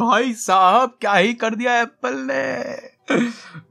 भाई साहब क्या ही कर दिया एप्पल ने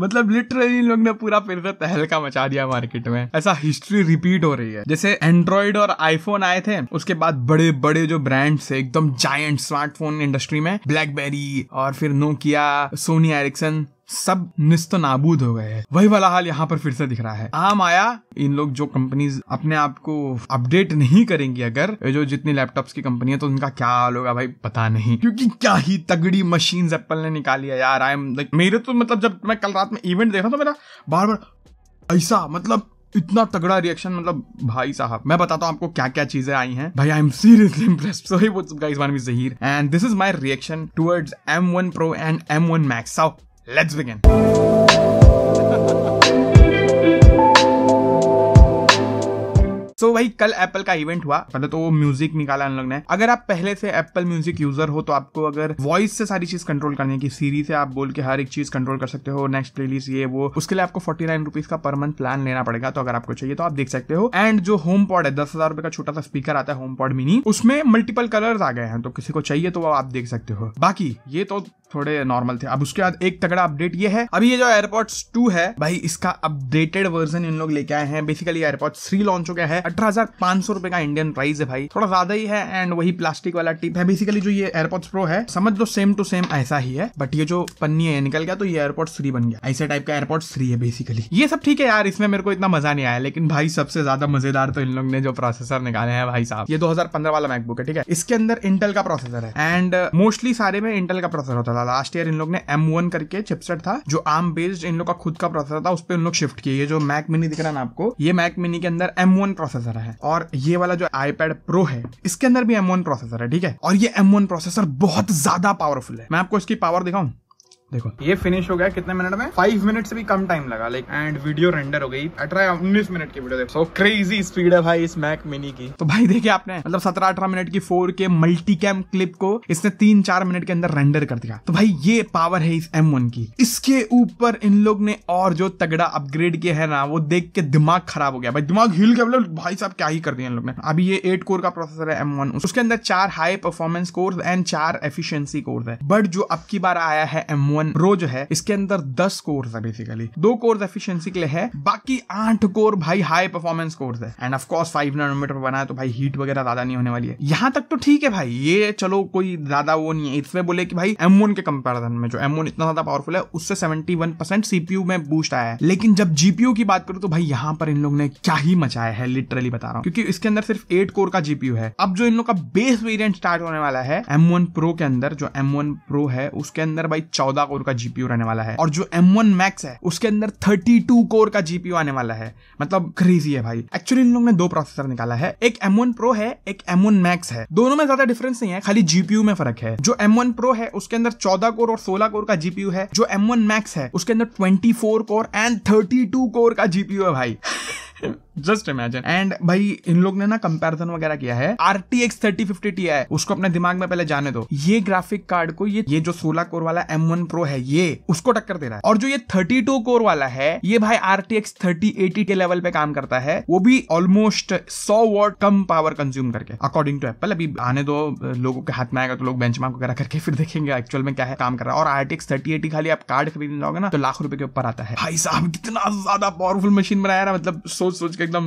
मतलब लिटरली इन लोग ने पूरा फिर से तहलका मचा दिया मार्केट में ऐसा हिस्ट्री रिपीट हो रही है जैसे एंड्रॉइड और आईफोन आए थे उसके बाद बड़े बड़े जो ब्रांड्स है एकदम जायंट स्मार्टफोन इंडस्ट्री में ब्लैकबेरी और फिर नोकिया सोनी एरिक्सन सब निस्त नाबूद हो गए हैं वही वाला हाल यहाँ पर फिर से दिख रहा है आम आया इन लोग जो कंपनीज अपने आप को अपडेट नहीं करेंगी अगर जो जितनी लैपटॉप्स की कंपनी है तो उनका क्या हाल होगा भाई पता नहीं क्योंकि क्या ही तगड़ी मशीन एप्पल ने निकाली है यार आई एम लाइक मेरे तो मतलब जब मैं कल रात में इवेंट देख रहा था मेरा बार बार ऐसा मतलब इतना तगड़ा रिएक्शन मतलब भाई साहब मैं बताता हूँ आपको क्या क्या चीजें आई हैं भाई I am seriously impressed so hi what's up guys one me Zaheer and this is my reaction towards M one pro and M1 Max साउ Let's begin. सो so भाई कल एप्पल का इवेंट हुआ मतलब तो वो म्यूजिक निकाला लगना ने अगर आप पहले से एप्पल म्यूजिक यूजर हो तो आपको अगर वॉइस से सारी चीज कंट्रोल करनी है कि सीरी से आप बोल के हर एक चीज कंट्रोल कर सकते हो नेक्स्ट प्ले ये वो उसके लिए आपको फोर्टी नाइन रुपीज का पर मंथ प्लान लेना पड़ेगा तो अगर आपको चाहिए तो आप देख सकते हो एंड जो होम पॉड है दस हजार रुपए का छोटा सा स्पीकर आता है होम पॉड मिनी उसमें मल्टीपल कलर आ गए हैं तो किसी को चाहिए तो वो आप देख सकते हो बाकी ये तो थोड़े नॉर्मल थे अब उसके बाद एक तगड़ा अपडेट ये है अभी ये जो एयरपोर्ट्स टू है भाई इसका अपडेटेड वर्जन इन लोग लेके आए हैं बेसिकली एयरपोर्ट्स थ्री लॉन्च हो गया है अठारह हजार पांच सौ रुपए का इंडियन प्राइस है भाई थोड़ा ज्यादा ही है एंड वही प्लास्टिक वाला टिप है बेसिकली जो ये एयरपोर्ट्स प्रो है समझ लो सेम टू सेम ऐसा ही है बट ये जो पन्नी है निकल गया तो ये एयरपोर्ट थ्री बन गया ऐसे टाइप का एयरपोर्ट थ्री है बेसिकली ये सब ठीक है यार इसमें मेरे को इतना मजा नहीं आया लेकिन भाई सबसे ज्यादा मजेदार तो इन लोग ने जो प्रोसेसर निकाले हैं भाई साहब ये दो वाला मैकबुक है ठीक है इसके अंदर इंटेल का प्रोसेसर है एंड मोस्टली uh, सारे में इंटेल का प्रोसेसर होता था लास्ट ईयर इन लोग ने एम करके चिपसेट था जो आम बेस्ड इन लोग का खुद का प्रोसेसर था उस पर इन लोग शिफ्ट किए ये जो मैक मिनी दिख रहा है ना आपको ये मैक मिनी के अंदर एम प्रोसेसर प्रोसेसर है और ये वाला जो आईपैड प्रो है इसके अंदर भी एम प्रोसेसर है ठीक है और ये एम प्रोसेसर बहुत ज्यादा पावरफुल है मैं आपको इसकी पावर दिखाऊं देखो ये फिनिश हो गया कितने मिनट में फाइव मिनट से भी कम टाइम लगा लाइक एंड वीडियो रेंडर हो गई अठारह उन्नीस मिनट की वीडियो देखो सो क्रेजी स्पीड है भाई इस मैक मिनी की तो भाई देखिए आपने मतलब सत्रह अठारह मिनट की फोर के मल्टी कैम क्लिप को इसने तीन चार मिनट के अंदर रेंडर कर दिया तो भाई ये पावर है इस एम की इसके ऊपर इन लोग ने और जो तगड़ा अपग्रेड किया है ना वो देख के दिमाग खराब हो गया भाई दिमाग हिल गया मतलब भाई साहब क्या ही कर दिया इन लोग ने अभी ये एट कोर का प्रोसेसर है एम उसके अंदर चार हाई परफॉर्मेंस कोर्स एंड चार एफिशियंसी कोर्स है बट जो अब की बार आया है एम वन रो जो है इसके अंदर दस कोर्स है बेसिकली दो कोर्स एफिशियंसी के लिए है बाकी आठ कोर भाई हाई परफॉर्मेंस कोर्स है एंड ऑफकोर्स फाइव नैनोमीटर पर बनाया तो भाई हीट वगैरह ज्यादा नहीं होने वाली है यहाँ तक तो ठीक है भाई ये चलो कोई ज्यादा वो नहीं है इसमें बोले कि भाई एमोन के कंपेरिजन में जो एमोन इतना ज्यादा पावरफुल है उससे सेवेंटी वन परसेंट सीपीयू में बूस्ट आया है लेकिन जब जीपीयू की बात करूं तो भाई यहाँ पर इन लोग ने क्या ही मचाया है लिटरली बता रहा हूँ क्योंकि इसके अंदर सिर्फ एट कोर का जीपीयू है अब जो इन लोग का बेस वेरियंट स्टार्ट होने वाला है एम वन प्रो के अंदर जो एम वन प्रो है उसके अंदर भाई चौदह कोर का जीपीयू रहने वाला है और जो एम वन मैक्स है उसके अंदर थर्टी टू कोर का जीपीयू आने वाला है मतलब क्रेजी है भाई एक्चुअली इन लोग ने दो प्रोसेसर निकाला है एक एम वन प्रो है एक एम वन मैक्स है दोनों में ज्यादा डिफरेंस नहीं है खाली जीपीयू में फर्क है जो एम वन प्रो है उसके अंदर चौदह कोर और सोलह कोर का जीपीयू है जो एम वन मैक्स है उसके अंदर twenty four core and thirty two core का जीपीयू है भाई जस्ट इमेजिन एंड भाई इन लोग ने ना कंपैरिजन वगैरह किया है R T X thirty fifty T I उसको अपने दिमाग में पहले जाने दो ये ग्राफिक कार्ड को ये ये जो सोलह कोर वाला एम वन प्रो है ये उसको टक्कर दे रहा है और जो ये थर्टी टू कोर वाला है ये भाई R T X thirty eighty के लेवल पे काम करता है वो भी ऑलमोस्ट सौ वॉट कम पावर कंज्यूम करके अकॉर्डिंग टू एप्पल अभी आने दो लोगों के हाथ में आएगा तो लोग बेंच वगैरह करके फिर देखेंगे एक्चुअल में क्या है काम कर रहा है और R T X thirty eighty खाली आप कार्ड खरीदने जाओगे ना तो लाख रुपए के ऊपर आता है भाई साहब कितना ज्यादा पावरफुल मशीन बनाया ना मतलब सो सोच सोच के एकदम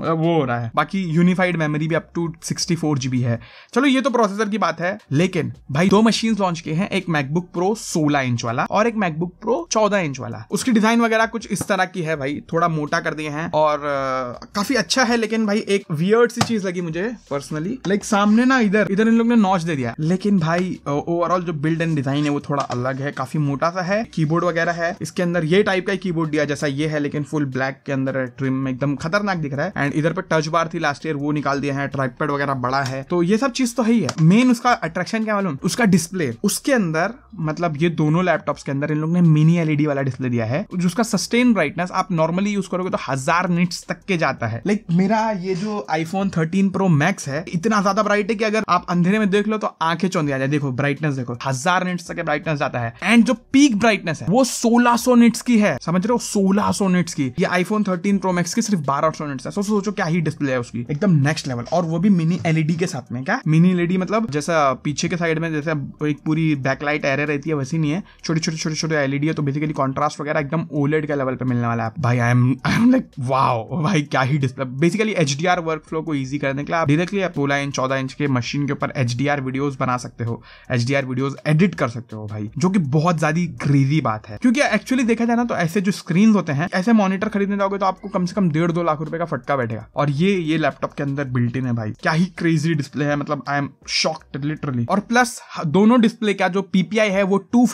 वो हो रहा है बाकी यूनिफाइड मेमोरी भी up to sixty four GB है चलो ये तो प्रोसेसर की बात है लेकिन भाई दो मशीन लॉन्च किए हैं एक मैकबुक प्रो सोलह इंच वाला और एक मैकबुक प्रो चौदह इंच वाला उसकी डिजाइन वगैरह कुछ इस तरह की है भाई थोड़ा मोटा कर दिए हैं और आ, काफी अच्छा है लेकिन भाई एक वियर्ड सी चीज लगी मुझे पर्सनली लाइक सामने ना इधर इधर इन लोग ने नॉच दे दिया लेकिन भाई ओवरऑल जो बिल्ड एंड डिजाइन है वो थोड़ा अलग है काफी मोटा सा है कीबोर्ड वगैरह है इसके अंदर ये टाइप का कीबोर्ड दिया जैसा ये है लेकिन फुल ब्लैक के अंदर ट्रिम में एकदम एकदम खतरनाक दिख रहा है एंड इधर पे टच बार थी लास्ट ईयर वो निकाल दिया है ट्रैकपैड वगैरह बड़ा है तो ये सब चीज तो है ही है मेन उसका अट्रैक्शन क्या मालूम उसका डिस्प्ले उसके अंदर मतलब ये दोनों लैपटॉप्स के अंदर इन लोग ने मिनी एलईडी वाला डिस्प्ले दिया है जिसका सस्टेन ब्राइटनेस आप नॉर्मली यूज करोगे तो हजार निट्स तक के जाता है लाइक मेरा ये जो आईफोन थर्टीन प्रो मैक्स है इतना ज्यादा ब्राइट है कि अगर आप अंधेरे में देख लो तो आंखें चौंधी आ जाए देखो ब्राइटनेस देखो हजार निट्स तक ब्राइटनेस जाता है एंड जो पीक ब्राइटनेस है वो सोलह सो निट्स की है समझ रहे हो सोलह सो निट्स की ये आईफोन थर्टीन प्रो मैक्स की सिर्फ सिर्फ बारह सौ यूनिट्स है सोचो सोचो क्या ही डिस्प्ले है उसकी एकदम नेक्स्ट लेवल और वो भी मिनी एलईडी के साथ में क्या मिनी एलईडी मतलब जैसा पीछे के साइड में जैसे एक पूरी बैकलाइट एरे रहती है वैसी नहीं है छोटे छोटे छोटे छोटे एलईडी है तो बेसिकली कॉन्ट्रास्ट वगैरह एकदम ओलेड के लेवल पर मिलने वाला है भाई I am I am like wow भाई क्या ही display basically H D R workflow को ईजी करने के लिए आप डायरेक्टली आप सोलह इंच चौदह इंच के मशीन के ऊपर एच डी आर वीडियोज बना सकते हो H D R videos edit कर सकते हो भाई जो कि बहुत ज्यादा ग्रेजी बात है क्योंकि एक्चुअली देखा जाए ना तो ऐसे जो स्क्रीन होते हैं ऐसे मॉनिटर खरीदने जाओगे तो आपको कम से कम डेढ़ डेढ़ दो लाख रुपए का फटका बैठेगा और ये ये लैपटॉप के अंदर बिल्ट इन है भाई क्या ही क्रेजी डिस्प्ले है मतलब आई एम शॉक्ड लिटरली और प्लस दोनों डिस्प्ले का जो पीपीआई है वो टू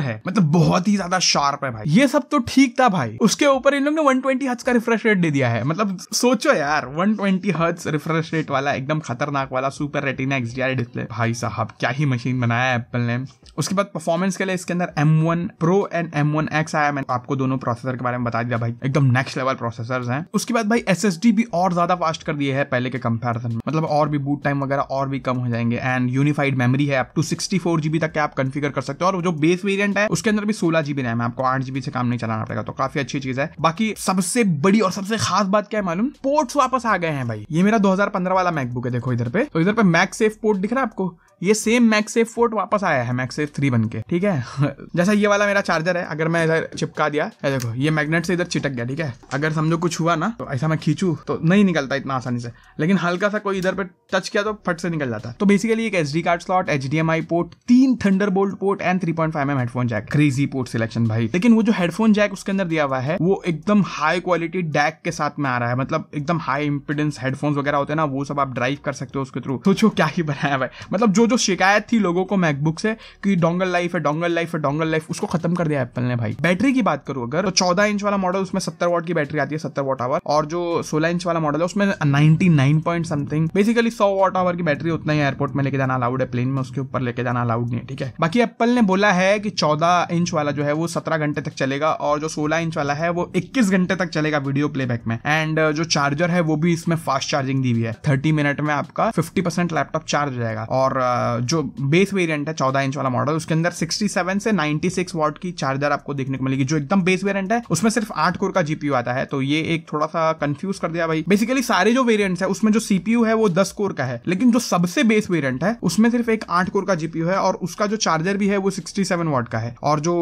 है मतलब बहुत ही ज्यादा शार्प है भाई ये सब तो ठीक था भाई उसके ऊपर इन लोग ने वन ट्वेंटी का रिफ्रेश रेट दे दिया है मतलब सोचो यार वन ट्वेंटी रिफ्रेश रेट वाला एकदम खतरनाक वाला सुपर रेटिना एक्स डिस्प्ले भाई साहब क्या ही मशीन बनाया है एप्पल ने उसके बाद परफॉर्मेंस के लिए इसके अंदर M1 Pro and M1 M1X आया मैंने आपको दोनों प्रोसेसर के बारे में बता दिया भाई एकदम नेक्स्ट लेवल प्रोसेसर्स हैं उसके बाद भाई एस भी और ज्यादा फास्ट कर दिए है पहले के कंपेरिजन में मतलब और भी बूट टाइम वगैरह और भी कम हो जाएंगे एंड यूनिफाइड मेमोरी है up to sixty four GB तक आप कन्फिगर कर सकते हो और जो बेस वेरियंट है उसके अंदर भी सोलह जीबी रैम है आपको आठ जीबी से काम नहीं चलाना पड़ेगा तो काफी अच्छी चीज है बाकी सबसे बड़ी और सबसे खास बात क्या है मालूम पोर्ट्स वापस आ गए हैं भाई ये मेरा 2015 वाला मैकबुक है देखो इधर पे तो इधर पे मैक सेफ पोर्ट दिख रहा है आपको ये सेम मैक्सेफ फोर्ट वापस आया है मैक्सेफ थ्री बन के ठीक है जैसा ये वाला मेरा चार्जर है अगर मैं इधर चिपका दिया देखो ये मैग्नेट से इधर चिटक गया ठीक है अगर समझो कुछ छुआ ना तो ऐसा मैं खींचू तो नहीं निकलता इतना आसानी से लेकिन हल्का सा कोई इधर पे टच किया तो फट से निकल जाता तो बेसिकली एक H D card slot H D M I port तीन Thunderbolt port and three point five M headphone jack crazy port selection भाई लेकिन वो जो हेडफोन जैक उसके अंदर दिया हुआ है वो एकदम हाई क्वालिटी डैक के साथ में आ रहा है मतलब एकदम हाई इंपिडेंस हेडफोन वगैरह होते हैं ना वो सब आप ड्राइव कर सकते हो उसके थ्रू सोचो क्या ही बनाया भाई मतलब जो जो शिकायत थी लोगों को मैकबुक से कि डोंगल लाइफ है डोंगल लाइफ है डोंगल लाइफ उसको खत्म कर दिया एप्पल ने भाई बैटरी की बात करूँ अगर तो चौदह इंच वाला मॉडल उसमें सत्तर वॉट की बैटरी आती है सत्तर वॉट आवर और जो सोलह इंच वाला मॉडल है उसमें ninety nine point something basically सौ वॉट आवर की बैटरी उतना ही एयरपोर्ट में लेके जाना अलाउड है प्लेन में उसके ऊपर लेके जाना अलाउड नहीं है ठीक है बाकी एप्पल ने बोला है कि चौदह इंच वाला जो है वो सत्रह घंटे तक चलेगा और जो सोलह इंच वाला है वो इक्कीस घंटे तक चलेगा वीडियो प्लेबैक में एंड uh, जो चार्जर है वो भी इसमें फास्ट चार्जिंग दी हुई है थर्टी मिनट में आपका फिफ्टी परसेंट लैपटॉप चार्ज हो जाएगा और uh, जो बेस वेरियंट है चौदह इंच वाला मॉडल उसके अंदर सिक्सटी सेवन से नाइनटी सिक्स वॉट की चार्जर आपको देखने को मिलेगी जो एकदम बेस वेरियंट है उसमें सिर्फ आठ कोर का जीपीयू आता है तो ये एक थोड़ा सा कंफ्यूज कर दिया भाई बेसिकली सारे जो वेरियंट है उसमें जो सीपीयू है वो दस कोर का है लेकिन जो सबसे बेस वेरियंट है उसमें सिर्फ एक आठ कोर का जीपीयू है और उसका जो चार्जर भी है वो सिक्सटी सेवन वॉट का है और जो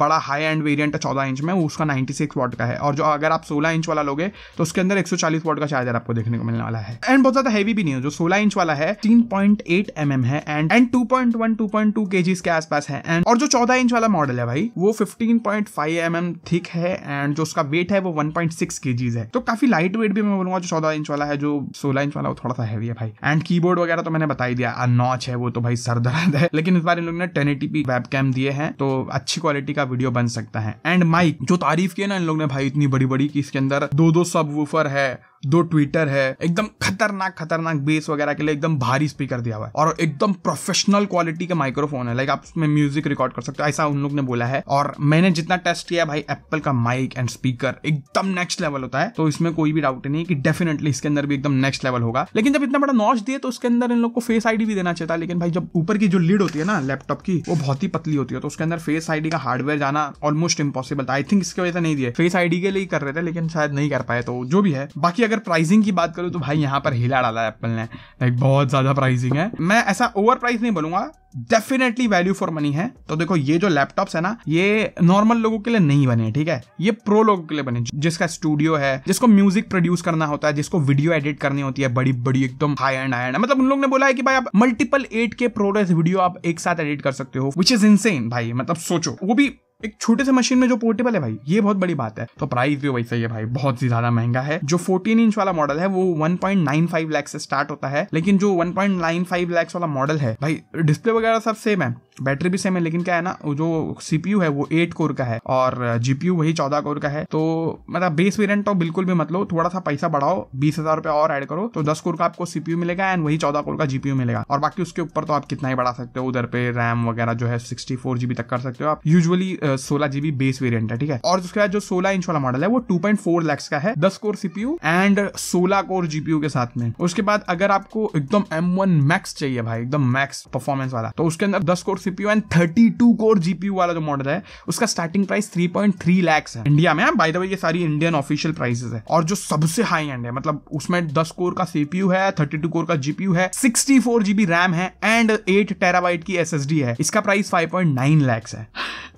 बड़ा हाई एंड वेरियंट है चौदह इंच में उसका नाइनटी सिक्स वॉट का है और जो अगर आप सोलह इंच वाला लोगे तो उसके अंदर एक सौ चालीस वॉट का चार्जर आपको देखने को मिलने वाला है एंड बहुत ज्यादा हैवी भी नहीं है जो सोलह इंच वाला है तीन पॉइंट एट एम एम है and and two point one two point two K G के आसपास है एंड और जो चौदह इंच वाला मॉडल है भाई वो fifteen point five M M thick है एंड जो उसका वेट है वो वन पॉइंट सिक्स के जी चीज है तो काफी लाइट वेट भी मैं बोलूंगा जो चौदह इंच वाला है जो सोलह इंच वाला वो थोड़ा सा हैवी है भाई एंड कीबोर्ड वगैरह तो मैंने बता दिया नॉच है वो तो भाई सर दर्द है लेकिन इस बार इन लोग ने टेन एटीपी वेब कैम दिए हैं तो अच्छी क्वालिटी का वीडियो बन सकता है एंड माइक जो तारीफ किया ना इन लोग ने भाई इतनी बड़ी बड़ी कि इसके अंदर दो दो सब वूफर है दो ट्विटर है एकदम खतरनाक खतरनाक बेस वगैरह के लिए एकदम भारी स्पीकर दिया हुआ है और एकदम प्रोफेशनल क्वालिटी का माइक्रोफोन है लाइक आप उसमें म्यूजिक रिकॉर्ड कर सकते हो ऐसा उन लोग ने बोला है और मैंने जितना टेस्ट किया भाई एप्पल का माइक एंड स्पीकर एकदम नेक्स्ट लेवल होता है तो इसमें कोई भी डाउट नहीं कि डेफिनेटली इसके अंदर भी एकदम नेक्स्ट लेवल होगा लेकिन जब इतना बड़ा नॉच दिए तो उसके अंदर इन लोग को फेस आईडी भी देना चाहता है लेकिन भाई जब ऊपर की जो लीड होती है ना लैपटॉप की वो बहुत ही पतली होती है तो उसके अंदर फेस आईडी का हार्डवेयर जाना ऑलमोस्ट इम्पॉसिबल था आई थिंक इसकी वजह से नहीं दिए फेस आईडी के लिए कर रहे थे लेकिन शायद नहीं कर पाए तो जो भी है बाकी अगर अगर प्राइसिंग की बात करूँ तो भाई यहाँ पर हिला डाला है एप्पल ने लाइक बहुत ज़्यादा प्राइसिंग है मैं ऐसा ओवर प्राइस नहीं बोलूंगा डेफिनेटली वैल्यू फॉर मनी है तो देखो ये जो लैपटॉप है ना ये नॉर्मल लोगों के लिए नहीं बने ठीक है ये प्रो लोगों के लिए बने जिसका स्टूडियो है जिसको म्यूजिक प्रोड्यूस करना होता है जिसको वीडियो एडिट करनी होती है बड़ी बड़ी एकदम हाई एंड हाई एंड मतलब उन लोग ने बोला है कि भाई आप मल्टीपल एट के प्रोडेस वीडियो आप एक साथ एडिट कर सकते हो विच इज इनसेन भाई मतलब सोचो वो भी एक छोटे से मशीन में जो पोर्टेबल है भाई ये बहुत बड़ी बात है तो प्राइस भी वैसा ही है भाई बहुत ही ज्यादा महंगा है जो 14 इंच वाला मॉडल है वो 1.95 लाख से स्टार्ट होता है लेकिन जो 1.95 लाख वाला मॉडल है भाई डिस्प्ले वगैरह सब सेम है बैटरी भी सेम है लेकिन क्या है ना जो सीपीयू है वो एट कोर का है और जीपीयू वही चौदह कोर का है तो मतलब बेस वेरियंट तो बिल्कुल भी मतलब थोड़ा सा पैसा बढ़ाओ बीस हजार रुपए और ऐड करो तो दस कोर का आपको सीपीयू मिलेगा एंड वही चौदह कोर का जीपीयू मिलेगा और बाकी उसके ऊपर तो आप कितना ही बढ़ा सकते हो उधर पे रैम वगैरह जो है सिक्सटी फोर जीबी तक कर सकते हो आप यूजली सोलह जीबी बेस वेरियंट है ठीक है और उसके बाद जो सोलह इंच वाला मॉडल है वो टू पॉइंट फोर लैक्स का है दस कोर सीपीयू एंड सोलह कोर जीपीयू के साथ में उसके बाद अगर आपको एकदम एम वन मैक्स चाहिए भाई एकदम मैक्स परफॉर्मेंस वाला तो उसके अंदर दस core CPU and thirty two core GPU वाला जो मॉडल है उसका starting price three point three lakhs है इंडिया में बाय द वे ये सारी इंडियन ऑफिशियल प्राइसेस है और जो सबसे हाई एंड है मतलब उसमें दस कोर का सीपीयू है थर्टी टू कोर का जीपीयू है सिक्सटी फोर जीबी रैम है एंड एट टेराबाइट की एस है इसका price five point nine lakhs है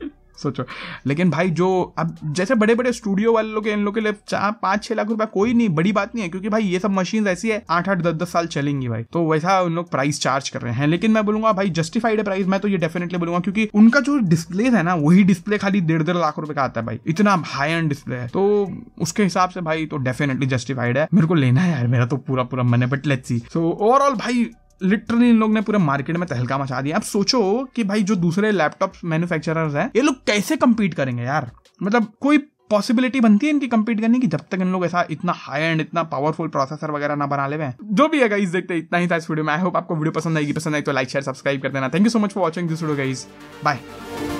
सोचो लेकिन भाई जो अब जैसे बड़े बड़े स्टूडियो वाले लोग इन लोग के लिए चार पाँच छः लाख रुपया कोई नहीं बड़ी बात नहीं है क्योंकि भाई ये सब मशीन ऐसी है आठ आठ दस दस साल चलेंगी भाई तो वैसा उन लोग प्राइस चार्ज कर रहे हैं लेकिन मैं बोलूंगा भाई जस्टिफाइड है प्राइस मैं तो ये डेफिनेटली बोलूंगा क्योंकि उनका जो डिस्प्ले है ना वही डिस्प्ले खाली डेढ़ डेढ़ लाख रुपए का आता है भाई इतना हाई एंड डिस्प्ले है तो उसके हिसाब से भाई तो डेफिनेटली जस्टिफाइड है मेरे को लेना है यार मेरा तो पूरा पूरा मन है but let's see so overall भाई लिटरली इन लोग ने पूरे मार्केट में तहलका मचा दिया अब सोचो कि भाई जो दूसरे लैपटॉप मैन्युफैक्चरर्स हैं ये लोग कैसे कम्पीट करेंगे यार मतलब कोई पॉसिबिलिटी बनती है इनकी कम्पीट करने की जब तक इन लोग ऐसा इतना हाई एंड इतना पावरफुल प्रोसेसर वगैरह ना बना ले जो भी है गाइज देखते इतना ही था इस वीडियो में आई होप आपको वीडियो पसंद आएगी पसंद आई तो लाइक शेयर सब्सक्राइब कर देना thank you so much for watching this video guys bye